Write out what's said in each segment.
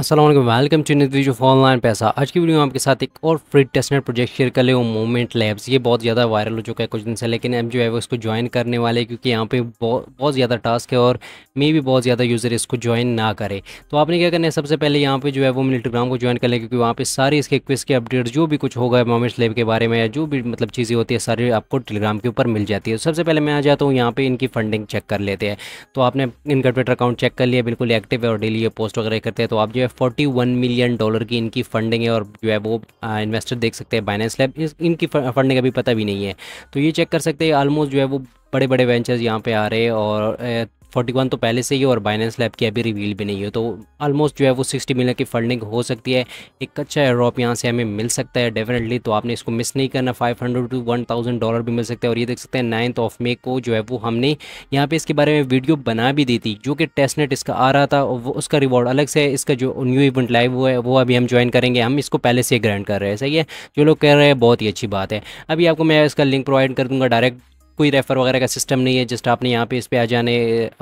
Aslam welcome to नीज of online पैसा आज की वीडियो में आपके साथ एक और फ्री टेस्टनेट प्रोजेक्ट शेयर कर ले वो मोमेंट लैब्स ये बहुत ज़्यादा वायरल हो चुका है कुछ दिन से लेकिन अब जो है वो इसको ज्वाइन करने वाले क्योंकि यहाँ पे बहुत ज़्यादा टास्क है और मे भी बहुत ज़्यादा यूज़र इसको ज्वाइन ना करे तो आपने क्या करना है सबसे पहले यहाँ पर जो है वो मिलिटग्राम को ज्वाइन कर लें क्योंकि वहाँ पर सारे इसके क्विज के अपडेट जो भी कुछ होगा मोमेंट लैब के बारे में या जो भी मतलब चीज़ें होती है सारी आपको टेलीग्राम के ऊपर मिल जाती है तो सबसे पहले मैं आ जाता हूँ यहाँ पर इनकी फंडिंग चेक कर लेते हैं तो आपने इनका ट्विटर अकाउंट चेक कर लिया बिल्कुल एक्टिव है और डेली ये पोस्ट वगैरह करते हैं तो आप जो है फोर्टी वन मिलियन डॉलर की इनकी फंडिंग है और जो है वो इन्वेस्टर देख सकते हैं बाइनेंस लैब इनकी फंडिंग अभी पता भी नहीं है तो ये चेक कर सकते हैं ऑलमोस्ट जो है वो बड़े बड़े वेंचर्स यहाँ पे आ रहे हैं और फोर्टी वन तो पहले से ही और बाइनेंस लैब की अभी रिवील भी नहीं है तो ऑलमोस्ट जो है वो सिक्सटी मिलियन की फंडिंग हो सकती है एक अच्छा एयरड्रॉप यहाँ से हमें मिल सकता है डेफिनेटली तो आपने इसको मिस नहीं करना five hundred to one thousand dollar भी मिल सकता है और ये देख सकते हैं नाइन्थ ऑफ मे को जो है वो हमने यहाँ पे इसके बारे में वीडियो बना भी दी थी जो कि नेट इसका आ रहा था वो उसका रिवॉर्ड अलग से इसका जो न्यू इवेंट लाइव हुआ है वो अभी हम ज्वाइन करेंगे हम इसको पहले से ग्रैंड कर रहे हैं सही है जो लोग कह रहे हैं बहुत ही अच्छी बात है अभी आपको मैं इसका लिंक प्रोवाइड कर दूंगा डायरेक्ट कोई रेफ़र वगैरह का सिस्टम नहीं है जस्ट आपने यहाँ पे इस पर आ जाने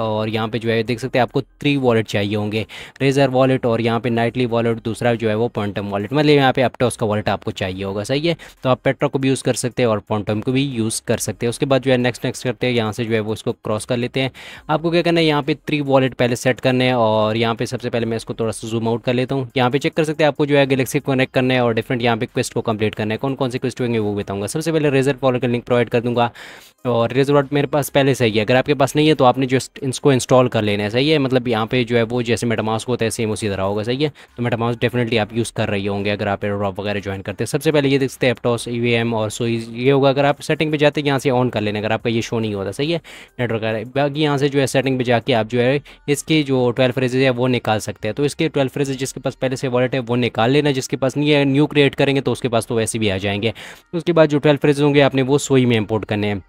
और यहाँ पे जो है देख सकते हैं आपको थ्री वॉलेट चाहिए होंगे रेजर वॉलेट और यहाँ पे नाइटली वॉलेट दूसरा जो है वो पॉन्टम वॉलेट मतलब यहाँ पे अपटॉस का वॉलेट आपको चाहिए होगा सही है तो आप पेट्रा को भी यूज़ कर सकते हैं और पॉन्टम को भी यूज़ कर सकते हैं उसके बाद जो है नेक्स्ट नेक्स्ट करते हैं यहाँ से जो है वो इसको क्रॉस कर लेते हैं आपको क्या करना है यहाँ पे थ्री वॉलेट पहले सेट करने हैं और यहाँ पे सबसे पहले मैं इसको थोड़ा सा जूम आउट कर लेता हूँ यहाँ पे चेक कर सकते हैं आपको जो है गलेक्सी कनेक्ट करने और डिफरेंट यहाँ पे क्वेस्ट को कंप्लीट करना है कौन कौन से क्वेस्ट होंगे वो बताऊँगा सबसे पहले रेजर वॉलेट का लिंक प्रोवाइड कर दूँगा और रेजोर्ट मेरे पास पहले से ही है अगर आपके पास नहीं है तो आपने जस्ट इसको इंस्टॉल कर लेना है सही है मतलब यहाँ पे जो है वो जैसे मेटामास्क होता है सेम उसी तरह होगा सही है तो मेटामास डेफिनेटली आप यूज़ कर रही होंगे अगर आप एयरड्रॉप वगैरह ज्वाइन करते हैं सबसे पहले ये देखते हैं एपटॉस ई e और सो ये होगा अगर आप सेटिंग पर जाते हैं यहाँ से ऑन कर लेना अगर आपका ये शो नहीं होता सही है नेटवर्क बाकी यहाँ से जो है सेटिंग पर जाके आप जो है इसके जो ट्वेल्व फ्रेजेज है वो निकाल सकते हैं तो इसके ट्वेल्व फ्रेजेज जिसके पास पहले से वॉलेट है वो निकाल लेना जिसके पास नहीं है न्यू क्रिएट करेंगे तो उसके पास तो वैसे भी आ जाएंगे उसके बाद जो ट्वेल्व फ्रेजेज होंगे आपने वो सोई में इम्पोर्ट करने हैं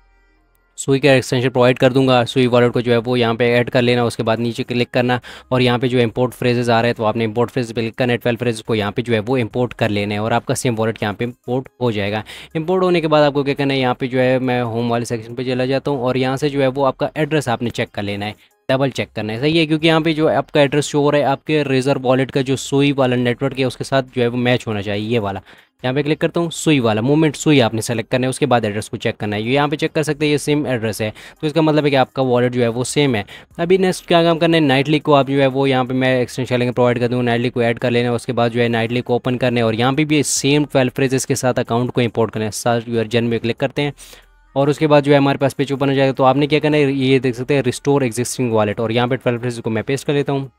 सुई का एक्सटेंशन प्रोवाइड कर दूंगा सुई वॉलेट को जो है वो यहाँ पे ऐड कर लेना उसके बाद नीचे क्लिक करना और यहाँ पे जो इम्पोर्ट फ्रेजेस आ रहे हैं तो आपने इम्पोर्ट फ्रेज पे क्लिक करना ट्वेल्व फ्रेजेस को यहाँ पे जो है वो इम्पोर्ट कर लेना है और आपका सेम वॉलेट यहाँ पे इंपोर्ट हो जाएगा इम्पोर्ट होने के बाद आपको क्या करना है यहाँ पे जो है मैं होम वाले सेक्शन पर चला जाता हूँ और यहाँ से जो है वो आपका एड्रेस आपने चेक कर लेना है डबल चेक करना है सही है क्योंकि यहाँ पे जो आपका एड्रेस शो हो रहा है आपके रेजर वॉलेट का जो सुई वाला नेटवर्क है उसके साथ जो है वो मैच होना चाहिए ये वाला यहाँ पे क्लिक करता हूँ सुई वाला मूवमेंट सुई आपने सेलेक्ट करना है उसके बाद एड्रेस को चेक करना है यहाँ पे चेक कर सकते हैं ये सेम एड्रेस है तो इसका मतलब है कि आपका वॉलेट जो है वो सेम है अभी नेक्स्ट क्या काम करना है नाइटली को आप जो है वो यहाँ पे मैं एक्सटेंशन लिंक प्रोवाइड कर दूँ नाइटली को ऐड कर लेना है उसके बाद जो है नाइटली को ओपन करने और यहाँ पर भी सेम ट्वेल्व फ्रेजेस के साथ अकाउंट को इम्पोर्ट करना है साथ यूर जन में क्लिक करते हैं और उसके बाद जो है हमारे पास पेज ओपन हो जाएगा तो आपने क्या करना है ये देख सकते हैं रिस्टोर एग्जिस्टिंग वॉलेट और यहाँ पे ट्वेल्व को मैं पेस्ट कर लेता हूँ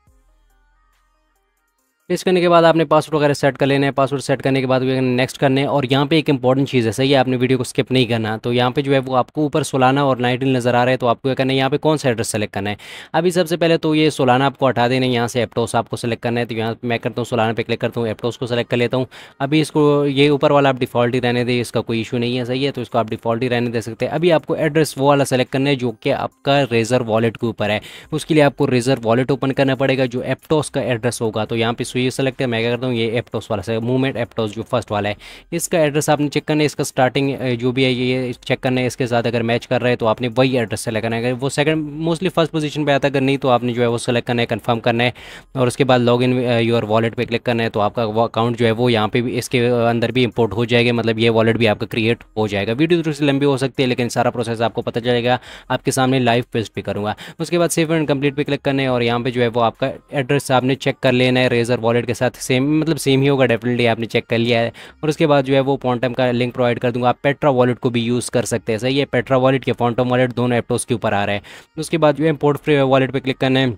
पेश करने के बाद आपने पासवर्ड वगैरह सेट कर लेना है पासवर्ड सेट करने के बाद नेक्स्ट करने और यहाँ पे एक इंपॉर्टेंट चीज़ है सही है आपने वीडियो को स्किप नहीं करना तो यहाँ पे जो है वो आपको ऊपर सोलाना और नाइनटीन नज़र आ रहा है तो आपको क्या करना है यहाँ पे कौन सा एड्रेस सेलेक्ट करना है अभी सबसे पहले तो ये सोलाना आपको हटा देना है यहाँ से एप्टोस आपको सेलेक्ट करना है तो यहाँ मैं करता हूँ सोलाना पे क्लिक करता हूँ एप्टोस को सेलेक्ट कर लेता हूँ अभी इसको ये ऊपर वाला आप डिफ़ॉल्ट ही रहने दें इसका कोई इशू नहीं है सही है तो इसको आप डिफ़ॉल्ट ही रहने दे सकते हैं अभी आपको एड्रेस वो वाला सेलेक्ट करना है जो कि आपका रेजर वॉलेट के ऊपर है उसके लिए आपको रेजर वॉलेट ओपन करना पड़ेगा जो एप्टोस का एड्रेस होगा तो यहाँ पे ये सेलेक्ट है मैं क्या करता हूँ ये एप्टोस वाला से मूवमेंट एप्टोस जो फर्स्ट वाला है इसका एड्रेस आपने चेक करना है इसका स्टार्टिंग जो भी है ये चेक करना है इसके साथ अगर मैच कर रहा है तो आपने वही एड्रेस सेलेक्ट करना है वो सेकंड मोस्टली फर्स्ट पोजिशन पर आता अगर नहीं तो आपने जो है वो सेलेक्ट करना है कन्फर्म करना है और उसके बाद लॉग इन योर वॉलेट पर क्लिक करना है तो आपका अकाउंट जो है वो यहाँ पर भी इसके अंदर भी इंपोर्ट हो जाएगा मतलब ये वॉलेट भी आपका क्रिएट हो जाएगा वीडियो थोड़ी सी लंबी हो सकती है लेकिन सारा प्रोसेस आपको पता चलेगा आपके सामने लाइव पेस्ट भी करूँगा उसके बाद सेफ एंड कंप्लीट पर क्लिक करना है और यहाँ पर जो है वो आपका एड्रेस आपने चेक कर लेना है रेजर वॉलेट के साथ सेम मतलब सेम ही होगा डेफिनेटली आपने चेक कर लिया है और उसके बाद जो है वो पॉन्टम का लिंक प्रोवाइड कर दूंगा आप पेट्रा वॉलेट को भी यूज़ कर सकते हैं सही है पेट्रा वॉलेट के पॉन्टम वॉलेट दोनों एप्टोस के ऊपर आ रहे हैं उसके बाद जो है इम्पोर्ट फ्री वॉलेट पर क्लिक करना है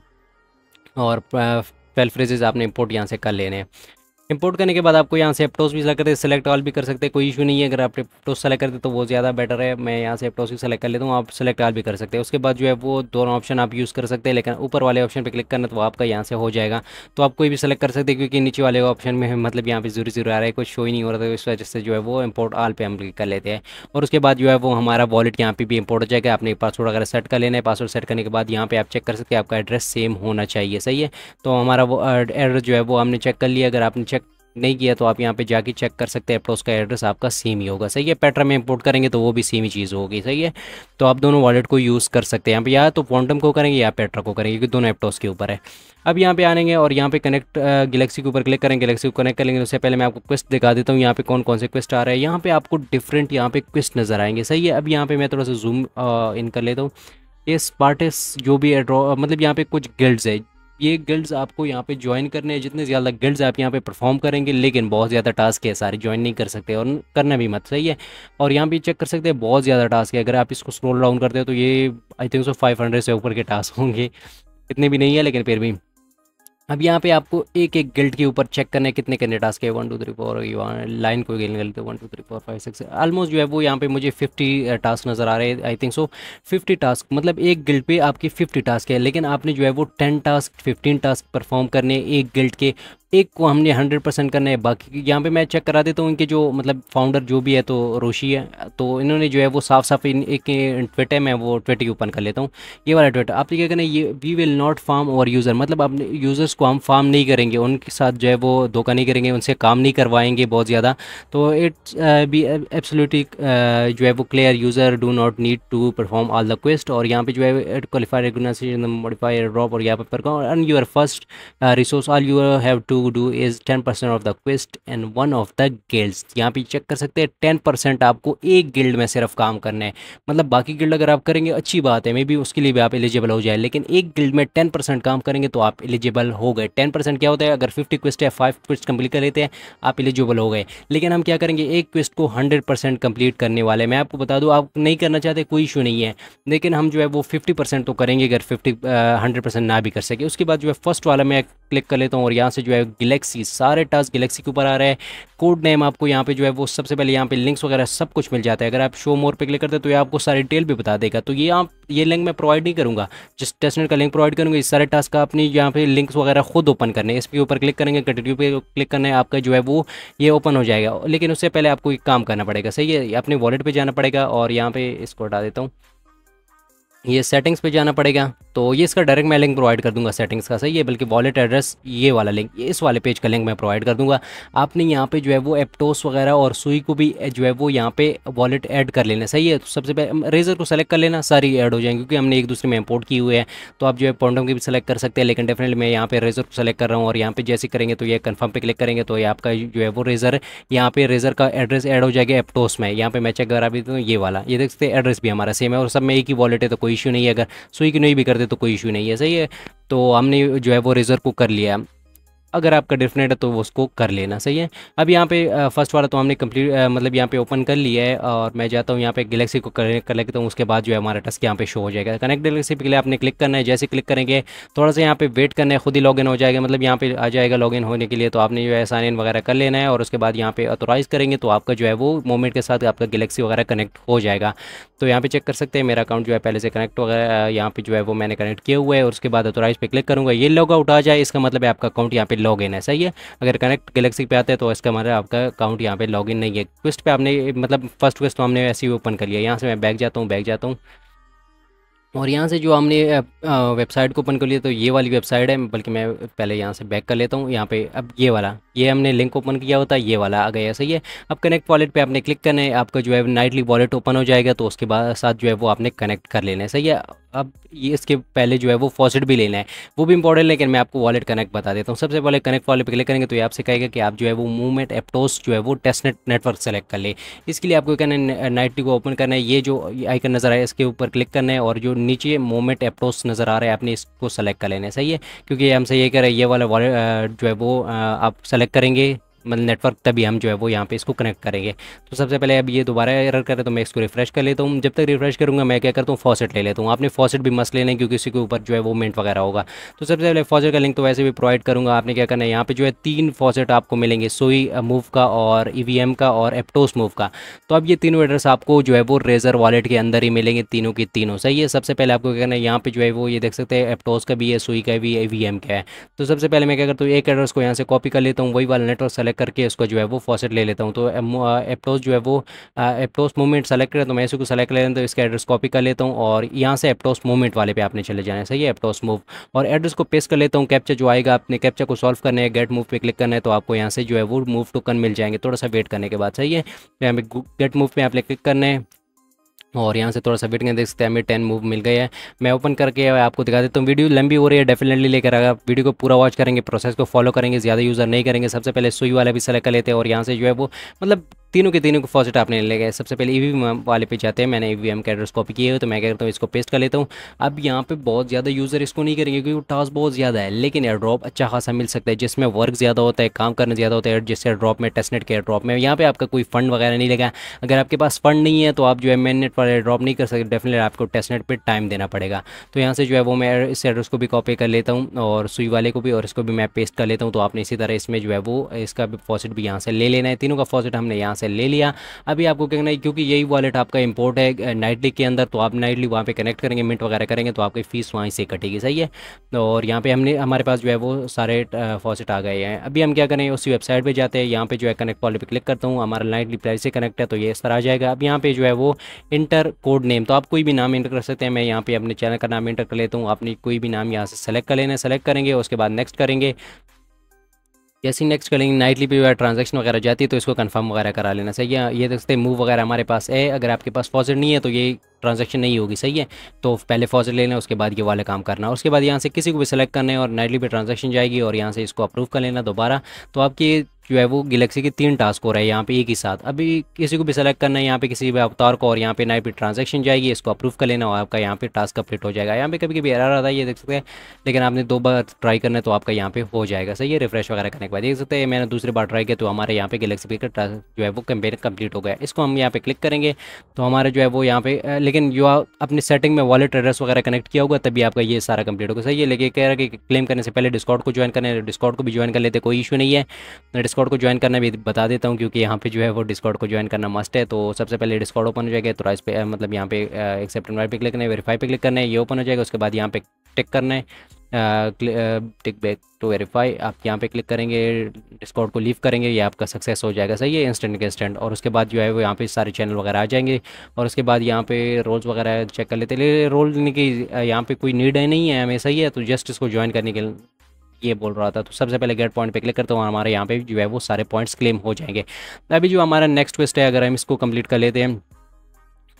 और फेल फ्रेजेज आपने इम्पोर्ट यहाँ से कर लेने हैं इंपोर्ट करने के बाद आपको यहाँ से एप्टोस भी सेलेक्ट करते सेलेक्ट ऑल भी कर सकते हैं कोई इशू नहीं है अगर आप एप्टोस सेलेक्ट करते तो वो ज़्यादा बेटर है मैं यहाँ से एप्टोस भी सेलेक्ट कर लेता हूँ आप सेलेक्ट ऑल भी कर सकते हैं उसके बाद जो है वो दोनों ऑप्शन आप यूज़ कर सकते हैं लेकिन ऊपर वाले ऑप्शन पर क्लिक करना तो आपका यहाँ से हो जाएगा तो आप कोई भी सेलेक्ट कर सकते हैं क्योंकि नीचे वाले ऑप्शन में मतलब यहाँ पर जीरो जीरो आ रहा है कुछ शो ही नहीं हो रहा था इस वजह से जो है वो इम्पोर्ट ऑल पर हम क्लिक कर लेते हैं और उसके बाद जो है वो हमारा वॉलेट यहाँ पर भी इम्पोर्ट हो जाएगा आपने पासवर्ड अगर सेट कर लेना है पासवर्ड सेट करने के बाद यहाँ पर आप चेक कर सकते हैं आपका एड्रेस सेम होना चाहिए सही है तो हमारा वो एड्रेस uh, जो है वो हमने चेक कर लिया अगर आपने चेक नहीं किया तो आप यहाँ पे जाके चेक कर सकते हैं एप्टोस का एड्रेस आपका सेम ही होगा सही है पेट्रा में इंपोर्ट करेंगे तो वो भी सेम ही चीज़ होगी सही है तो आप दोनों वॉलेट को यूज़ कर सकते हैं यहाँ पे या तो क्वांटम को करेंगे या पेट्रा को करेंगे क्योंकि दोनों एप्टोस के ऊपर है अब यहाँ पे आएंगे और यहाँ पे कनेक्ट गलेक्सी के ऊपर क्लिक करेंगे गलेक्सी को कनेक्ट करेंगे उससे पहले मैं आपको क्विस्ट दिखा देता हूँ यहाँ पे कौन कौन से क्विस्ट आ रहे हैं यहाँ पे आपको डिफरेंट यहाँ पे क्विस्ट नजर आएंगे सही है अब यहाँ पे मैं थोड़ा सा जूम इन कर लेता हूँ ये स्पार्टिस जो भी एड्रॉ मतलब यहाँ पे कुछ गिल्ड्स है ये गिल्ड्स आपको यहाँ पे ज्वाइन करने हैं जितने ज़्यादा गिल्ड्स आप यहाँ पे परफॉर्म करेंगे लेकिन बहुत ज़्यादा टास्क है सारे ज्वाइन नहीं कर सकते और करना भी मत सही है और यहाँ भी चेक कर सकते हैं बहुत ज़्यादा टास्क है अगर आप इसको स्क्रॉल डाउन करते हो तो ये I think so five hundred से ऊपर के टास्क होंगे इतने भी नहीं है लेकिन फिर भी अब यहाँ पे आपको एक एक गिल्ड के ऊपर चेक करने कितने करने टास्क है one two three four line को गिल गलते one two three four five six almost जो है वो यहाँ पे मुझे फिफ्टी टास्क नज़र आ रहे हैं I think so fifty task मतलब एक गिल्ड पे आपकी फिफ्टी टास्क है लेकिन आपने जो है वो ten task fifteen task perform करने एक गिल्ड के एक को हमने हंड्रेड परसेंट करना है बाकी यहाँ पे मैं चेक करा देता हूँ इनके जो मतलब फाउंडर जो भी है तो रोशी है तो इन्होंने जो है वो साफ साफ इन एक ट्विटर में वो ट्विटर ही ओपन कर लेता हूँ ये वाला ट्विटर आपने क्या करना है ये वी विल नॉट फार्म और यूज़र मतलब अपने यूज़र्स को हम फार्म नहीं करेंगे उनके साथ जो है वो धोखा नहीं करेंगे उनसे काम नहीं करवाएंगे बहुत ज़्यादा तो इट्स बी एब्सोल्यूटली जो है वो clear user do not need to perform all the quest और यहाँ पर जो है क्वालिफाइड रेगुलर मॉडिफाइड ड्रॉप और यहाँ पर on your first resource all your have to to do is ten percent of the quest and one of the guilds यहाँ पे चेक कर सकते हैं टेन परसेंट आपको एक गिल्ड में सिर्फ काम करना है मतलब बाकी गिल्ड अगर आप करेंगे अच्छी बात है मे बी उसके लिए भी आप एलिजिबल हो जाए लेकिन एक गिल्ड में टेन परसेंट काम करेंगे तो आप एलिजिबल हो गए टेन परसेंट क्या होता है अगर फिफ्टी क्वेस्ट या फाइव क्विस्ट कम्प्लीट कर लेते हैं आप एलिजिबल हो गए लेकिन हम क्या करेंगे एक क्विस्ट को हंड्रेड परसेंट कम्प्लीट करने वाले मैं आपको बता दूँ आप नहीं करना चाहते कोई इशू नहीं है लेकिन हम जो है वो फिफ्टी परसेंट तो करेंगे अगर फिफ्टी हंड्रेड परसेंट ना भी कर सके उसके बाद जो है फर्स्ट वाला मैं क्लिक कर लेता हूँ और यहाँ से जो है गलेक्सी सारे टास्क गलेक्सी के ऊपर आ रहे हैं कोड नेम आपको यहाँ पे जो है वो सबसे पहले यहाँ पे लिंक्स वगैरह सब कुछ मिल जाता है अगर आप शो मोर पे क्लिक करते हैं तो ये आपको सारी डिटेल भी बता देगा तो ये आप ये लिंक मैं प्रोवाइड नहीं करूँगा जिस टेस्टनेट का लिंक प्रोवाइड करूँगा इस सारे टास्क का अपनी यहाँ पे लिंक्स वगैरह खुद ओपन करने इसके ऊपर क्लिक करेंगे कंटिन्यू पे क्लिक करने आपका जो है वो ये ओपन हो जाएगा लेकिन उससे पहले आपको एक काम करना पड़ेगा सही है अपने वॉलेट पर जाना पड़ेगा और यहाँ पर इसको हटा देता हूँ ये सेटिंग्स पे जाना पड़ेगा तो ये इसका डायरेक्ट मैं लिंक प्रोवाइड कर दूंगा सेटिंग्स का सही है बल्कि वॉलेट एड्रेस ये वाला लिंक इस वाले पेज का लिंक मैं प्रोवाइड कर दूंगा आपने यहाँ पे जो है वो एप्टोस वगैरह और सुई को भी जो है वो यहाँ पे वॉलेट ऐड कर लेना सही है तो सबसे पहले रेजर को सेलेक्ट कर लेना सारी ऐड हो जाएंगे क्योंकि हमने एक दूसरे में इम्पोर्ट की हुए हैं तो आप जो है पॉन्डम की भी सेलेक्ट कर सकते हैं लेकिन डेफिनेटली मैं यहाँ पे रेजर को सेलेक्ट कर रहा हूँ और यहाँ पे जैसे करेंगे तो ये कन्फर्म पर क्लिक करेंगे तो ये आपका जो है वो रेजर यहाँ पे रेजर का एड्रेस एड हो जाएगा एप्टोस में यहाँ पे मैं चेक करा भी तो ये वाला ये देख सकते एड्रेस भी हमारा सेम है और सब में एक ही वॉलेट है तो कोई कोई इशू नहीं है अगर सुई की नहीं भी करते तो कोई इशू नहीं है सही है तो हमने जो है वो रिज़र्व को कर लिया अगर आपका डिफरेंट है तो उसको कर लेना सही है अब यहाँ पे फर्स्ट वाला तो हमने कंप्लीट मतलब यहाँ पे ओपन कर लिया है और मैं जाता हूँ यहाँ पे गलेक्सी को कनेक्ट कर लेता तो हूँ उसके बाद जो है हमारा टस्क यहाँ पे शो हो जाएगा कनेक्ट गलेक्सी के लिए आपने क्लिक करना है जैसे क्लिक करेंगे थोड़ा सा यहाँ पे वेट करना है खुद ही लॉगिन हो जाएगा मतलब यहाँ पे आ जाएगा लॉगिन होने के लिए तो आपने जो है साइन इन वगैरह कर लेना है और उसके बाद यहाँ पे अथोराइज़ करेंगे तो आपका जो है वो मोमेंट के साथ आपका गलेक्सी वगैरह कनेक्ट हो जाएगा तो यहाँ पे चेक कर सकते हैं मेरा अकाउंट जो है पहले से कनेक्ट वगैरह यहाँ पे जो है वो मैंने कनेक्ट किया हुआ है और उसके बाद अथोराइज़ पे क्लिक करूँगा ये लॉग आउट आ जाए इसका मतलब आपका अकाउंट यहाँ पे इन है सही है अगर कनेक्ट गलेक्सी पे आते हैं तो इसका हमारा मतलब आपका अकाउंट यहाँ पे इन नहीं है क्विस्ट पे आपने मतलब फर्स्ट क्विस्ट तो हमने ऐसे ही ओपन कर लिया यहाँ से मैं बैग जाता हूँ बैग जाता हूँ और यहाँ से जो हमने वेबसाइट को ओपन कर लिया तो ये वाली वेबसाइट है बल्कि मैं पहले यहाँ से बैक कर लेता हूँ यहाँ पे अब ये वाला ये हमने लिंक ओपन किया होता है ये वाला आ गया सही है अब कनेक्ट वॉलेट पे आपने क्लिक करना है आपका जो है नाइटली वॉलेट ओपन हो जाएगा तो उसके बाद साथ जो है वो आपने कनेक्ट कर लेना है सही है अब ये इसके पहले जो है वो फॉसिट भी लेना है वो भी इंपॉर्टेंट लेकिन मैं आपको वॉलेट कनेक्ट बता देता हूँ सबसे पहले कनेक्ट वॉलेट पर क्लिक करेंगे तो ये आपसे कहेगा कि आप जो है वो मूवमेंट एप्टोस जो है वो टेस्टनेट नेटवर्क सेलेक्ट कर ले इसके लिए आपको कहना है नाइटली को ओपन करना है ये जो आइकन नज़र आया इसके ऊपर क्लिक करना है और जो नीचे मूवमेंट एप्टोस नज़र आ रहा है आपने इसको सेलेक्ट कर लेना है सही है क्योंकि हमसे ये कह रहे हैं ये वाला वॉलेट जो है वो आप सेलेक्ट करेंगे मतलब नेटवर्क तभी हम जो है वो यहाँ पे इसको कनेक्ट करेंगे तो सबसे पहले अब ये दोबारा एरर करें तो मैं इसको रिफ्रेश कर लेता हूँ जब तक रिफ्रेश करूँगा मैं क्या करता हूँ फॉसेट ले लेता हूँ आपने फॉसेट भी मस्त लेने क्योंकि इसके ऊपर जो है वो मेंट वगैरह होगा तो सबसे पहले फॉसेट का लिंक तो वैसे भी प्रोवाइड करूँगा आपने क्या करना है यहाँ पर जो है तीन फॉसेट आपको मिलेंगे सोई मूव का और ई e का और एप्टोस मूव का तो अब ये तीनों एड्रेस आपको जो है वो रेजर वॉलेट के अंदर ही मिलेंगे तीनों की तीनों सही है सबसे पहले आपको क्या करना है यहाँ पर जो है वो ये देख सकते हैं एप्टोस का भी है सोई का भी है ई e का है तो सबसे पहले मैं क्या करता हूँ एक एड्रेस को यहाँ से कॉपी कर लेता हूँ वही वाला नेटवर्क सेलेक्ट करके उसको जो है वो फॉसेट ले लेता हूँ तो एप्टोस जो है वो एप्टोस मूवमेंट सेलेक्ट करें तो मैं इसको सेलेक्ट ले लेता हूँ तो इसका एड्रेस कॉपी कर लेता हूँ और यहाँ से एप्टोस मूवमेंट वाले पे आपने चले जाना है सही है एप्टोस मूव और एड्रेस को पेस्ट कर लेता हूँ कैप्चा जो आएगा आपने कैप्चा को सॉल्व करने है गेट मूव पर क्लिक करना है तो आपको यहाँ से जो है वो मूव टोकन मिल जाएंगे थोड़ा सा वेट करने के बाद सही है गेट मूव पर आपने क्लिक करना है और यहाँ से थोड़ा सा वेट करें देख सकते हैं हमें टेन मूव मिल गए हैं मैं ओपन करके आपको दिखा देता हूँ वीडियो लंबी हो रही है डेफिनेटली लेकर आगा वीडियो को पूरा वॉच करेंगे प्रोसेस को फॉलो करेंगे ज़्यादा यूज़र नहीं करेंगे सबसे पहले सुई वाला भी सेलेक्ट कर लेते हैं और यहाँ से जो है वो मतलब तीनों के तीनों को फॉसेट आपने ले गए सबसे पहले ई e वाले पे जाते हैं मैंने ई e वी का एड्रेस कॉपी किए हुए तो मैं क्या करता हूँ इसको पेस्ट कर लेता हूँ अब यहाँ पे बहुत ज़्यादा यूज़र इसको नहीं करेंगे क्योंकि टास्क बहुत ज़्यादा है लेकिन एयर ड्रॉप अच्छा खासा मिल सकता है जिसमें वर्क ज़्यादा होता है काम करना ज़्यादा होता है एयर ड्रॉप में टेस्टनेट के ड्रॉप में यहाँ पर आपका कोई फंड वगैरह नहीं लगा अगर आपके पास फंड नहीं है तो आप जो है मेन नेट पर ड्रॉप नहीं कर सकते डेफिनेटली आपको टेस्टनेट पर टाइम देना पड़ेगा तो यहाँ से जो है वो मैं इस एड्रेस को भी कॉपी कर लेता हूँ और सुई वाले को भी और इसको भी मैं पेस्ट कर लेता हूँ तो आपने इसी तरह इसमें जो है वो इसका फॉसिट भी यहाँ से ले लेना है तीनों का फॉसिट हमने यहाँ से से ले लिया अभी आपको क्या करना है क्योंकि यही वॉलेट आपका इंपोर्ट है नाइटली के अंदर तो आप नाइटली वहाँ पर कनेक्ट करेंगे मिट वगैरह करेंगे तो आपकी फ़ीस वहीं से कटेगी सही है और यहाँ पर हमने हमारे पास जो है वो सारे फॉसिट आ गए हैं अभी हम क्या करें उसी वेबसाइट पर जाते हैं यहाँ पर जो है कनेक्ट वाले पर क्लिक करता हूँ हमारा नाइटली प्राइस से कनेक्ट है तो ये इस तरह आ जाएगा अब यहाँ पर जो है वो इंटर कोड नेम तो आप कोई भी नाम इंटर कर सकते हैं मैं यहाँ पर अपने चैनल का नाम इंटर कर लेता हूँ आपने कोई भी नाम यहाँ से सेलेक्ट कर लेना सेलेक्ट करेंगे उसके बाद नेक्स्ट करेंगे जैसे नेक्स्ट करेंगे नाइटली पे वगैरह ट्रांजेक्शन वगैरह जाती है तो इसको कन्फर्म वगैरह करा लेना चाहिए ये देखते सकते हैं मूव वगैरह हमारे पास है अगर आपके पास पॉजिट नहीं है तो ये ट्रांजेक्शन नहीं होगी सही है तो पहले फॉजल ले लें उसके बाद ये वाला काम करना उसके बाद यहाँ से किसी को भी सेलेक्ट करने और नाइटली पे ट्रांजेक्शन जाएगी और यहाँ से इसको अप्रूव कर लेना दोबारा तो आपकी जो है वो गलेक्सी के तीन टास्क हो रहे हैं यहाँ पे एक ही साथ अभी किसी को भी सेलेक्ट करना है यहाँ पे किसी भी अवतार को और यहाँ पे नाइट पे ट्रांजेक्शन जाएगी इसको अप्रूव कर लेना और आपका यहाँ पे टास्क कंप्लीट हो जाएगा यहाँ पे कभी कभी एरर आता है ये देख सकते हैं लेकिन आपने दो बार ट्राई करना है तो आपका यहाँ पे हो जाएगा सही है रिफ्रेश वगैरह करने के बाद देख सकते हैं मैंने दूसरी बार ट्राई किया तो हमारे यहाँ पे गलेक्सी पे का जो है वो कंपेयर कम्प्लीट हो गया इसको हम यहाँ पे क्लिक करेंगे तो हमारा जो है वो यहाँ पे लेकिन जो अपने सेटिंग में वॉलेट एड्रेस वगैरह कनेक्ट किया होगा तभी आपका ये सारा कंप्लीट होगा सही है लेकिन कह रहा है कि क्लेम करने से पहले डिस्काउंट को ज्वाइन करने डिस्काउंट को भी ज्वाइन कर लेते कोई इशू नहीं है मैं डिस्काउंट को ज्वाइन करना भी बता देता हूँ क्योंकि यहाँ पे जो है वो डिस्काउंट को ज्वाइन करना मस्ट है तो सबसे पहले डिस्काउंट ओपन हो जाएगा तो राइस पे मतलब यहाँ पे एक्सेप्ट पे क्लिक करना है वेरीफाई पे क्लिक करना है ये ओपन हो जाएगा उसके बाद यहाँ पे टिक करना है टिक बैक टू वेरीफाई आप यहाँ पे क्लिक करेंगे डिस्काउंट को लीव करेंगे ये आपका सक्सेस हो जाएगा सही है इंस्टेंट के इंस्टेंट और उसके बाद जो है वो यहाँ पे सारे चैनल वगैरह आ जाएंगे और उसके बाद यहाँ पे रोल्स वगैरह चेक कर लेते हैं रोल लेने की यहाँ पे कोई नीड है नहीं है हमें सही है तो जस्ट इसको ज्वाइन करने के ये बोल रहा था तो सबसे पहले गेट पॉइंट पर क्लिक करता हूँ हमारे यहाँ पे जो है वो सारे पॉइंट्स क्लेम हो जाएंगे अभी जो हमारा नेक्स्ट क्वेस्ट है अगर हम इसको कम्प्लीट कर लेते हैं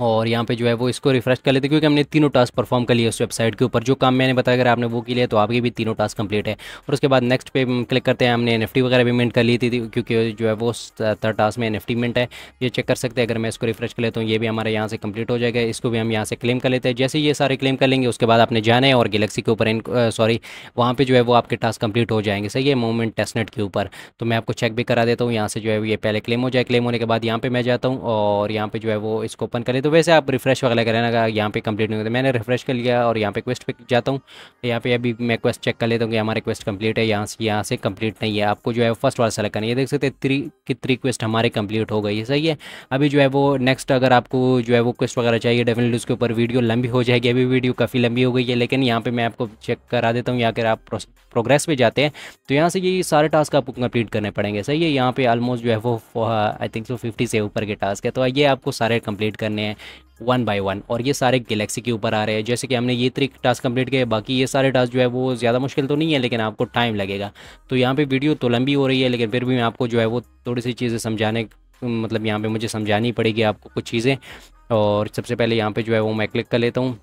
और यहाँ पे जो है वो इसको रिफ्रेश कर लेते क्योंकि हमने तीनों टास्क परफॉर्म कर लिए उस वेबसाइट के ऊपर जो काम मैंने बताया अगर आपने वो लिया तो आपके भी तीनों टास्क कंप्लीट है और उसके बाद नेक्स्ट पे क्लिक करते हैं हमने एन वगैरह भी पेमेंट कर ली थी क्योंकि जो है वो थर्ड टास्क में एन एफ है ये चेक कर सकते हैं अगर मैं इसको रिफ्रेश कर लेता हूँ ये भी हमारे यहाँ से कम्प्लीट हो जाएगा इसको भी हम यहाँ से क्लेम कर लेते हैं जैसे ये सारे क्लेम कर लेंगे उसके बाद आपने जाना है और गलेक्सी के ऊपर सॉरी वहाँ पर जो है वो आपके टास्क कंप्लीट हो जाएंगे सही है मोमेंट टेस्टनेट के ऊपर तो मैं आपको चेक भी करा देता हूँ यहाँ से जो है ये पहले क्लेम हो जाए क्लेम होने के बाद यहाँ पर मैं जाता हूँ और यहाँ पर जो है वो इसको ओपन कर तो वैसे आप रिफ्रेश वगैरह करें अगर यहाँ पे कंप्लीट नहीं होता मैंने रिफ्रेश कर लिया और यहाँ पे क्वेस्ट पे जाता हूँ तो यहाँ पे अभी मैं क्वेस्ट चेक कर लेता हूँ कि हमारे क्वेस्ट कंप्लीट है यहाँ से यहाँ से कंप्लीट नहीं है आपको जो है फर्स्ट वाला सेलेक्ट करना ये देख सकते थ्री की थ्री क्वेस्ट हमारे कंप्लीट हो गई है सही है अभी जो है वो नेक्स्ट अगर आपको जो है वो क्वेस्ट वगैरह चाहिए डेफिनेटली उसके ऊपर वीडियो लंबी हो जाएगी अभी वीडियो काफ़ी लंबी हो गई है लेकिन यहाँ पर मैं आपको चेक करा देता हूँ या अगर आप प्रोग्रेस पर जाते हैं तो यहाँ से ये सारे टास्क आपको कंप्लीट करने पड़ेंगे सही है यहाँ पे ऑलमोस्ट जो है वो आई थिंक सो फिफ्टी से ऊपर के टास्क है तो ये आपको सारे कंप्लीट करने हैं हैं वन बाय वन और ये सारे गैलेक्सी के ऊपर आ रहे हैं जैसे कि हमने ये थ्री टास्क कंप्लीट किए बाकी ये सारे टास्क जो है वो ज़्यादा मुश्किल तो नहीं है लेकिन आपको टाइम लगेगा तो यहाँ पे वीडियो तो लंबी हो रही है लेकिन फिर भी मैं आपको जो है वो थोड़ी सी चीज़ें समझाने मतलब यहाँ पे मुझे समझानी पड़ेगी आपको कुछ चीज़ें और सबसे पहले यहाँ पर जो है वो मैं क्लिक कर लेता हूँ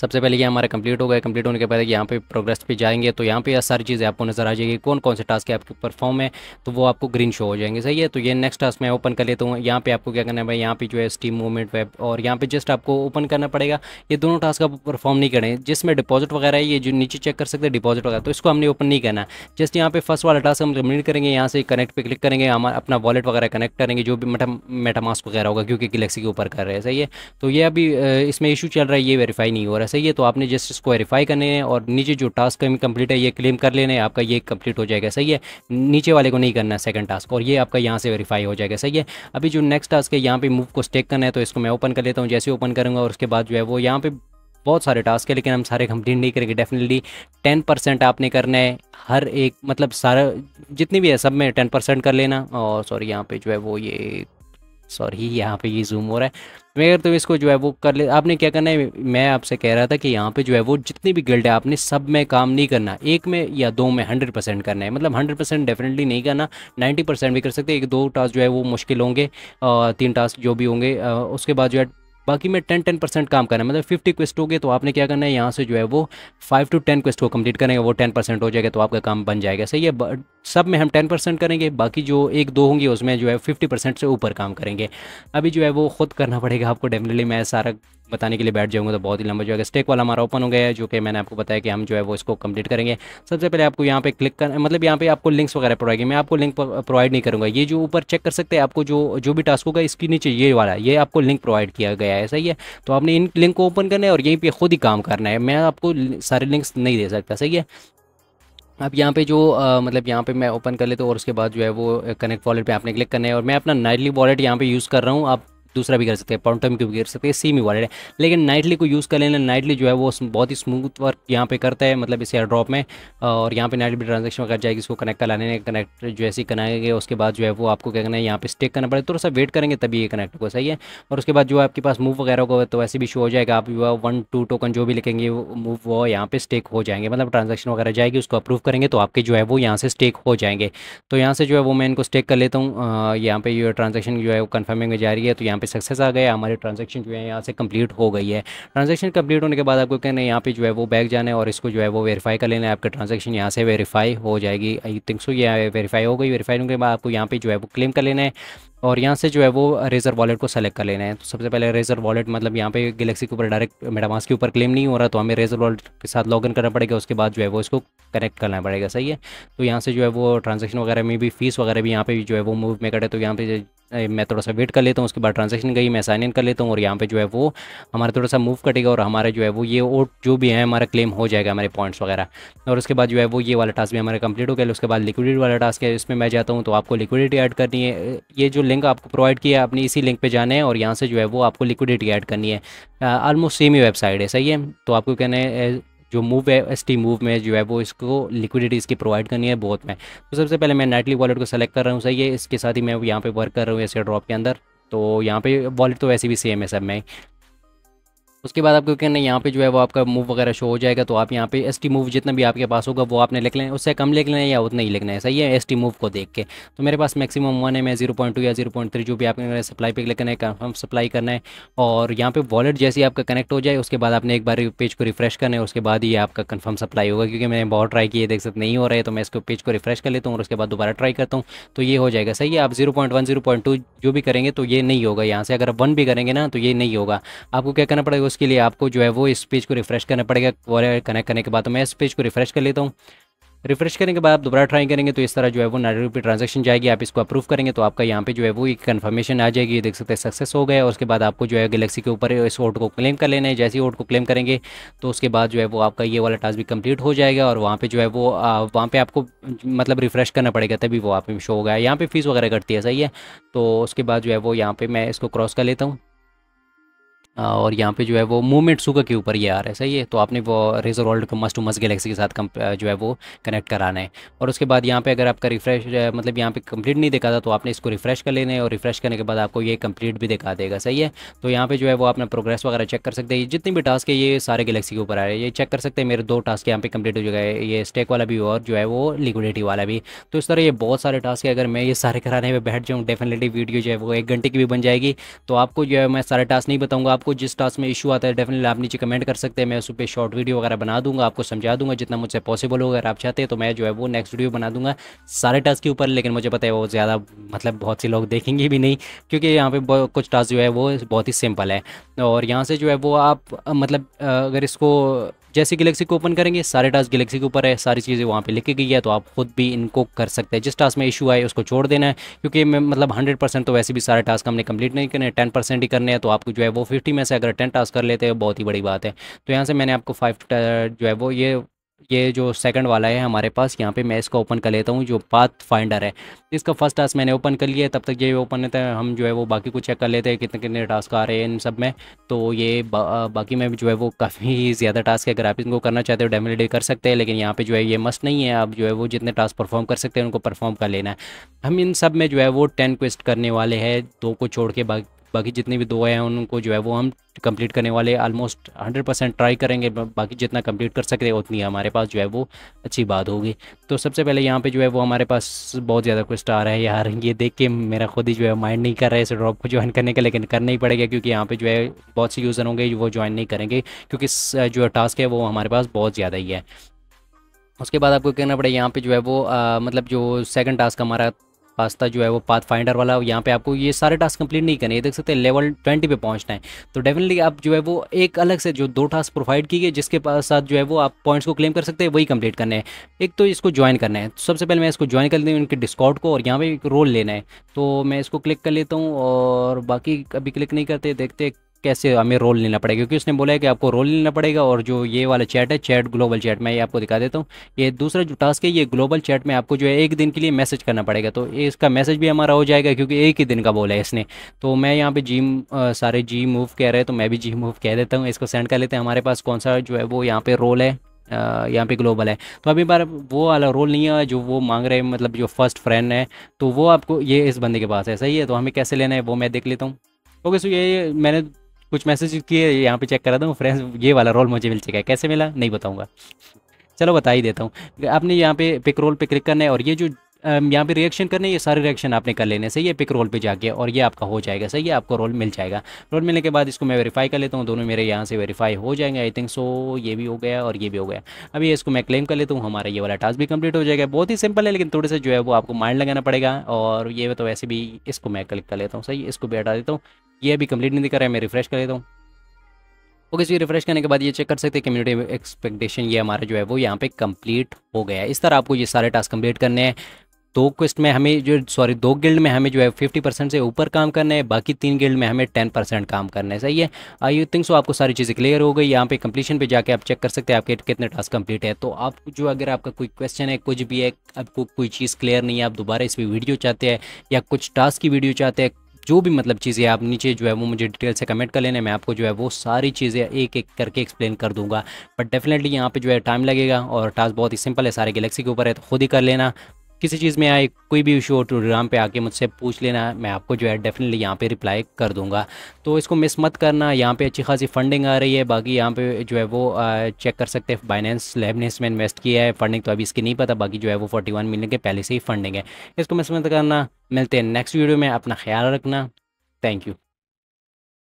सबसे पहले ये हमारा कंप्लीट हो गया कंप्लीट होने के बाद यहाँ पे प्रोग्रेस पे जाएंगे तो यहाँ पे यह सारी चीज़ें आपको नजर आ जाएगी कौन कौन से टास्क आपके परफॉर्म है तो वो आपको ग्रीन शो हो जाएंगे सही है तो ये नेक्स्ट टास्क मैं ओपन कर लेता हूँ यहाँ पे आपको क्या करना है भाई यहाँ पे जो है स्टीम मूवमेंट वेब और यहाँ पे जस्ट आपको ओपन करना पड़ेगा ये दोनों टास्क आप परफॉर्म नहीं करें जिसमें डिपॉजिट वगैरह है ये जो नीचे चेक कर सकते हैं डिपॉजिट वगैरह तो इसको हमने ओपन नहीं करना जस्ट यहाँ पे फर्स्ट वाला टास्क हम कम्प्लीट करेंगे यहाँ से कनेक्ट पर क्लिक करेंगे हमारा अपना वॉलेट वगैरह कनेक्ट करेंगे जो भी मेटा मेटामास्क वगैरह होगा क्योंकि गलेक्सी के ऊपर कर रहे हैं सही है तो ये अभी इसमें इशू चल रहा है ये वेरीफाई नहीं हो रहा वगैरह सही है तो आपने जस्ट इसको वेरीफाई करने हैं और नीचे जो टास्क कंप्लीट है ये क्लेम कर लेना है आपका ये कंप्लीट हो जाएगा सही है नीचे वाले को नहीं करना है सेकंड टास्क और ये आपका यहाँ से वेरीफाई हो जाएगा सही है अभी जो नेक्स्ट टास्क है यहाँ पे मूव को स्टेक करना है तो इसको मैं ओपन कर लेता हूँ जैसे ओपन करूँगा और उसके बाद जो है वो यहाँ पर बहुत सारे टास्क है लेकिन हम सारे कंप्लीट नहीं करेंगे डेफिनेटली टेन परसेंट आपने करना है हर एक मतलब सारा जितनी भी है सब में टेन परसेंट कर लेना और सॉरी यहाँ पे जो है वो ये सॉरी यहाँ पे ये जूम हो रहा है मैं अगर तो इसको जो है वो कर ले आपने क्या करना है मैं आपसे कह रहा था कि यहाँ पे जो है वो जितनी भी गिल्ड है आपने सब में काम नहीं करना एक में या दो में हंड्रेड परसेंट करना है मतलब हंड्रेड परसेंट डेफिनेटली नहीं करना नाइन्टी परसेंट भी कर सकते एक दो टास्क जो है वो मुश्किल होंगे तीन टास्क जो भी होंगे उसके बाद जो है बाकी में टेन टेन परसेंट काम करना है मतलब फिफ्टी क्वेस्ट हो गए तो आपने क्या करना है यहाँ से जो है वो फाइव टू टेन क्वेस्ट को कंप्लीट करेंगे वो टेन परसेंट हो जाएगा तो आपका काम बन जाएगा सही है सब में हम टेन परसेंट करेंगे बाकी जो एक दो होंगे उसमें जो है फिफ्टी परसेंट से ऊपर काम करेंगे अभी जो है वो खुद करना पड़ेगा आपको डेफिनेटली मैं सारा बताने के लिए बैठ जाऊंगा तो बहुत ही लंबा जो है स्टेक वाला हमारा ओपन हो गया है जो कि मैंने आपको बताया कि हम जो है वो इसको कंप्लीट करेंगे सबसे पहले आपको यहाँ पे क्लिक कर मतलब यहाँ पे आपको लिंक्स वगैरह प्रोवाइड मैं आपको लिंक प्रोवाइड नहीं करूँगा ये जो ऊपर चेक कर सकते हैं आपको जो जो भी टास्क होगा इसके नीचे ये वाला ये आपको लिंक प्रोवाइड किया गया है सही है तो आपने इन लिंक को ओपन करना है और यहीं पर खुद ही काम करना है मैं आपको सारे लिंक्स नहीं दे सकता सही है अब यहाँ पे जो आ, मतलब यहाँ पे मैं ओपन कर लेता तो हूँ और उसके बाद जो है वो कनेक्ट वॉलेट पे आपने क्लिक करना है और मैं अपना नाइटली वॉलेट यहाँ पे यूज़ कर रहा हूँ आप दूसरा भी कर सकते हैं पॉन्टम क्यूब कर सकते हैं सेम ही वॉलेट है लेकिन नाइटली को यूज़ कर लेना नाइटली जो है वो बहुत ही स्मूथ वर्क यहाँ पे करता है मतलब इस एयर ड्रॉप में और यहाँ पे नाइटली ट्रांजेक्शन कर जाएगी इसको कनेक्ट कर लाने कनेक्ट जैसे ही कराएंगे उसके बाद जो है वो आपको क्या करना है यहाँ पे स्टेक करना पड़ेगा तो थोड़ा सा वेट करेंगे तभी ये कनेक्ट होगा सही है और उसके बाद जो है आपके पास मूव वगैरह होगा तो वैसे भी शो हो जाएगा आप जो है वन टू टोकन जो भी लिखेंगे मूव वो यहाँ पे स्टेक हो जाएंगे मतलब ट्रांजेक्शन वगैरह जाएगी उसको अप्रूव करेंगे तो आपके जो है वो यहाँ से स्टेक हो जाएंगे तो यहाँ से जो है वो मैं इनको स्टेक कर लेता हूँ यहाँ पे ये ट्रांजेक्शन जो है वो कन्फर्मिंग में जा रही है तो यहाँ पे सक्सेस आ गया हमारी ट्रांजेक्शन जो है यहाँ से कंप्लीट हो गई है ट्रांजेक्शन कंप्लीट होने के बाद आपको कहना है यहाँ पे जो है वो बैक जाना है और इसको जो है वो वेरीफाई कर लेना है आपका ट्रांजेक्शन यहाँ से वेरीफाई हो जाएगी आई थिंक सो ये वेरीफाई हो गई वेरीफाई होने के बाद आपको यहाँ पे जो है वो क्लेम कर लेना है और यहाँ से जो है वो रेजर वॉलेट को सेलेक्ट कर लेना है तो सबसे पहले रेजर वॉलेट मतलब यहाँ पे गैलेक्सी के ऊपर डायरेक्ट मेडामास के ऊपर क्लेम नहीं हो रहा तो हमें रेजर वॉलेट के साथ लॉगिन करना पड़ेगा उसके बाद जो है वो इसको कनेक्ट करना पड़ेगा सही है तो यहाँ से जो है वो ट्रांजेक्शन वगैरह में भी फीस वगैरह भी यहाँ पे जो है वो मूव में कटे तो यहाँ पे मैं थोड़ा सा वेट कर लेता हूँ उसके बाद ट्रांजेक्शन गई मैं साइन इन कर लेता हूँ और यहाँ पे जो है वो हमारा थोड़ा सा मूव कटेगा और हमारा जो है वो ये वो जो भी है हमारा क्लेम हो जाएगा हमारे पॉइंट्स वगैरह और उसके बाद जो है वो ये वाला टास्क भी हमारा कंप्लीट हो गया उसके बाद लिक्विडिटी वाला टास्क है इसमें मैं जाता हूँ तो आपको लिक्विडिटी ऐड करनी है ये जो लिंक आपको प्रोवाइड किया है अपनी इसी लिंक पर जाना है और यहाँ से जो है वो आपको लिक्विडिटी ऐड करनी है ऑलमोस्ट सेम ही वेबसाइट है सही है तो आपको कहना है जो मूव है एस टी मूव में जो है वो इसको लिक्विडिटी इसकी प्रोवाइड करनी है बहुत में तो सबसे पहले मैं नाइटली वॉलेट को सेलेक्ट कर रहा हूँ सही है इसके साथ ही मैं यहाँ पर वर्क कर रहा हूँ ऐसे ड्रॉप के अंदर तो यहाँ पे वॉलेट तो वैसे भी सेम है सब में उसके बाद आपको कहना यहाँ पे जो है वो आपका मूव वगैरह शो हो जाएगा तो आप यहाँ पे एस टी मूव जितना भी आपके पास होगा वो आपने लिख लें उससे कम लिख लें या उतना ही लिखना है सही है एस टी मूव को देख के तो मेरे पास मैक्सिमम वन है मैं जीरो पॉइंट टू या जीरो पॉइंट थ्री जो भी आपने सप्लाई पे लिखना है कन्फर्म सप्लाई करना है और यहाँ पे वॉलेट जैसे ही आपका कनेक्ट हो जाए उसके बाद आपने एक बार पेज को रिफ्रेश करना है उसके बाद ही आपका कन्फर्म सप्लाई होगा क्योंकि मैंने बहुत ट्राई किया देख सकते नहीं हो रहा है तो मैं इसको पेज को रिफ्रेश कर लेता हूँ और उसके बाद दोबारा ट्राई करता हूँ तो ये हो जाएगा सही है आप zero point one zero point two जो भी करेंगे तो ये नहीं होगा यहाँ से अगर वन भी करेंगे ना तो ये नहीं होगा आपको क्या करना पड़ेगा उसके लिए आपको जो है वो इस पेज को रिफ्रेश करना पड़ेगा वॉर कनेक्ट करने के बाद तो मैं इस पेज को रिफ्रेश कर लेता हूँ रिफ्रेश करने के बाद आप दोबारा ट्राई करेंगे तो इस तरह जो है वो नाइन रुपये ट्रांजेक्शन जाएगी आप इसको अप्रूव करेंगे तो आपका यहाँ पे जो है वो एक कन्फर्मेशन आ जाएगी देख सकते हैं सक्सेस हो गया और उसके बाद आपको जो है गलेक्सी के ऊपर इस वोट को क्लेम कर लेना है जैसे ही वोट को क्लेम करेंगे तो उसके बाद जो है वो आपका ये वाला टास्क भी कम्प्लीट हो जाएगा और वहाँ पर जो है वो वहाँ पर आपको मतलब रिफ्रेश करना पड़ेगा तभी वो आप शो होगा यहाँ पर फीस वगैरह कटती है सही है तो उसके बाद जो है वो यहाँ पर मैं इसको क्रॉस कर लेता हूँ और यहाँ पे जो है वो मूवमेंट सुगर के ऊपर ये आ रहा है सही है तो आपने वो रेजर वर्ल्ड को मस्ट टू मस्ट गैलेक्सी के साथ कम, जो है वो कनेक्ट कराना है और उसके बाद यहाँ पे अगर आपका रिफ्रेश मतलब यहाँ पे कंप्लीट नहीं दिखा था तो आपने इसको रिफ्रेश कर लेना है और रिफ्रेश करने के बाद आपको ये कंप्लीट भी दिखा देगा सही है तो यहाँ पर जो है वो अपना प्रोग्रेस वगैरह चेक कर सकते हैं जितने भी टास्क है ये सारे गलेक्सी के ऊपर आ रहे हैं ये चेक कर सकते हैं मेरे दो टास्क यहाँ पे कंप्लीट हो जाएगा ये स्टेक वाला भी और जो है वो लिक्विडिटी वाला भी तो इस तरह ये बहुत सारे टास्क है अगर मैं ये सारे कराने में बैठ जाऊँ डेफिनेटली वीडियो जो है वो एक घंटे की भी बन जाएगी तो आपको जो है मैं सारे टास्क नहीं बताऊँगा आप आपको जिस टास्क में इशू आता है डेफिनेटली आप नीचे कमेंट कर सकते हैं मैं उस पर शॉर्ट वीडियो वगैरह बना दूंगा आपको समझा दूंगा जितना मुझसे पॉसिबल होगा अगर आप चाहते हैं तो मैं जो है वो नेक्स्ट वीडियो बना दूंगा सारे टास्क के ऊपर लेकिन मुझे पता है वो ज़्यादा मतलब बहुत से लोग देखेंगे भी नहीं क्योंकि यहाँ पर कुछ टास्क जो है वो बहुत ही सिंपल है और यहाँ से जो है वो आप मतलब अगर इसको जैसे गलेक्सी को ओपन करेंगे सारे टास्क गलेक्सी के ऊपर है सारी चीज़ें वहाँ पर लिखी गई है तो आप खुद भी इनको कर सकते हैं जिस टास्क में इशू आए उसको छोड़ देना है क्योंकि मतलब हंड्रेड तो वैसे भी सारे टास्क हमने कंप्लीट नहीं करने टेन परसेंट ही करने हैं तो आपको जो है वो फिफ्टी में से अगर टेन टास्क कर लेते हैं बहुत ही बड़ी बात है तो यहाँ से मैंने आपको फाइव जो है वो ये ये जो सेकंड वाला है हमारे पास यहाँ पे मैं इसको ओपन कर लेता हूँ जो पाथ फाइंडर है इसका फर्स्ट टास्क मैंने ओपन कर लिया है तब तक ये ओपन रहता है तो हम जो है वो बाकी कुछ चेक कर लेते हैं कितने कितने टास्क आ रहे हैं इन सब में तो ये बा, बाकी में जो है वो काफ़ी ज़्यादा टास्क है अगर आप इनको करना चाहते हो डे कर सकते हैं लेकिन यहाँ पर जो है ये मस्त नहीं है आप जो है वो जितने टास्क परफॉर्म कर सकते हैं उनको परफॉर्म कर लेना है हम इन सब में जो है वो टेन क्वेस्ट करने वाले हैं दो को छोड़ के बाकी बाकी जितने भी दो हैं उनको जो है वो हम कंप्लीट करने वाले ऑलमोस्ट 100 परसेंट ट्राई करेंगे बाकी जितना कंप्लीट कर सकते उतनी हमारे पास जो है वो अच्छी बात होगी तो सबसे पहले यहाँ पे जो है वो हमारे पास बहुत ज़्यादा कुछ स्टार है यार ये देख के मेरा खुद ही जो है माइंड नहीं कर रहा है इस ड्रॉप को ज्वाइन करने का लेकिन करना ही पड़ेगा क्योंकि यहाँ पर जो है बहुत से यूज़र होंगे वो ज्वाइन नहीं करेंगे क्योंकि जो टास्क है वो हमारे पास बहुत ज़्यादा ही है उसके बाद आपको करना पड़ेगा यहाँ पे जो है वो आ, मतलब जो सेकंड टास्क हमारा रास्ता जो है वो पाथ फाइंडर वाला यहाँ पे आपको ये सारे टास्क कंप्लीट नहीं करने ये देख सकते हैं लेवल ट्वेंटी पे पहुँचना है तो डेफिनेटली आप जो है वो एक अलग से जो दो टास्क प्रोवाइड की गए जिसके साथ जो है वो आप पॉइंट्स को क्लेम कर सकते हैं वही कंप्लीट करने हैं एक तो इसको ज्वाइन करना है सबसे पहले मैं इसको ज्वाइन कर लेती हूँ इनके डिस्काउंट को और यहाँ पर एक रोल लेना है तो मैं इसको क्लिक कर लेता हूँ और बाकी अभी क्लिक नहीं करते देखते कैसे हमें रोल लेना पड़ेगा क्योंकि उसने बोला है कि आपको रोल लेना पड़ेगा और जो ये वाला चैट है चैट ग्लोबल चैट मैं ये आपको दिखा देता हूँ ये दूसरा जो टास्क है ये ग्लोबल चैट में आपको जो है एक दिन के लिए मैसेज करना पड़ेगा तो इसका मैसेज भी हमारा हो जाएगा क्योंकि एक ही दिन का बोला है इसने तो मैं यहाँ पर जी सारे जी मूव कह रहे हैं तो मैं भी जी मूव कह देता हूँ इसको सेंड कर लेते हैं हमारे पास कौन सा जो है वो यहाँ पर रोल है यहाँ पे ग्लोबल है तो अभी बार वो वाला रोल नहीं है जो वो मांग रहे हैं मतलब जो फर्स्ट फ्रेंड है तो वो आपको ये इस बंदे के पास है सही है तो हमें कैसे लेना है वो मैं देख लेता हूँ ओके सो ये मैंने कुछ मैसेज किए यहाँ पे चेक करा दूँ फ्रेंड्स ये वाला रोल मुझे मिल चुका है कैसे मिला नहीं बताऊँगा चलो बता ही देता हूँ आपने यहाँ पे पिक रोल पे क्लिक करना है और ये जो यहाँ पे रिएक्शन करने ये सारे रिएक्शन आपने कर लेने से ये पिक रोल पे जाके और ये आपका हो जाएगा सही है आपको रोल मिल जाएगा रोल मिलने के बाद इसको मैं वेरीफाई कर लेता हूँ दोनों मेरे यहाँ से वेरीफाई हो जाएंगे आई थिंक सो ये भी हो गया और ये भी हो गया अभी इसको मैं क्लेम कर लेता हूँ हमारा ये वाला टास्क भी कंप्लीट हो जाएगा बहुत ही सिंपल है लेकिन थोड़े से जो है वो आपको माइंड लगाना पड़ेगा और ये तो वैसे भी इसको मैं क्लिक कर लेता हूँ सही इसको भी हटा देता हूँ ये अभी कंप्लीट नहीं दिख रहा है मैं रिफ्रेश कर लेता हूँ ओके सी रिफ्रेश करने के बाद ये चेक कर सकते हैं कम्युनिटी एक्सपेक्टेशन ये हमारा जो है वो यहाँ पे कंप्लीट हो गया है इस तरह आपको ये सारे टास्क कंप्लीट करने हैं दो क्वेस्ट में हमें जो सॉरी दो गिल्ड में हमें जो है फिफ्टी परसेंट से ऊपर काम करना है बाकी तीन गिल्ड में हमें टेन परसेंट काम करना है सही है आई यू थिंक सो आपको सारी चीज़ें क्लियर हो गई यहाँ पे कंप्लीशन पे जाके आप चेक कर सकते हैं आपके कितने टास्क कंप्लीट है तो आप जो अगर आपका कोई क्वेश्चन है कुछ भी है आपको कोई चीज़ क्लियर नहीं है आप दोबारा इस पर वीडियो चाहते हैं या कुछ टास्क की वीडियो चाहते हैं जो भी मतलब चीज़ें आप नीचे जो है वो मुझे डिटेल से कमेंट कर लेना मैं आपको जो है वो सारी चीज़ें एक एक करके एक्सप्लेन कर दूंगा बट डेफिनेटली यहाँ पे जो है टाइम लगेगा और टास्क बहुत ही सिंपल है सारे गैलेक्सी के ऊपर है तो खुद ही कर लेना किसी चीज़ में आए कोई भी इशू हो टूडाम तो पे आके मुझसे पूछ लेना मैं आपको जो है डेफिनेटली यहाँ पे रिप्लाई कर दूंगा तो इसको मिस मत करना यहाँ पे अच्छी खासी फंडिंग आ रही है बाकी यहाँ पे जो है वो चेक कर सकते हैं बाइनेंस लैब ने इसमें इन्वेस्ट किया है फंडिंग तो अभी इसकी नहीं पता बाकी जो है वो फोर्टी वन मिलियन के पहले से ही फंडिंग है इसको मिस मत करना मिलते हैं नेक्स्ट वीडियो में अपना ख्याल रखना थैंक यू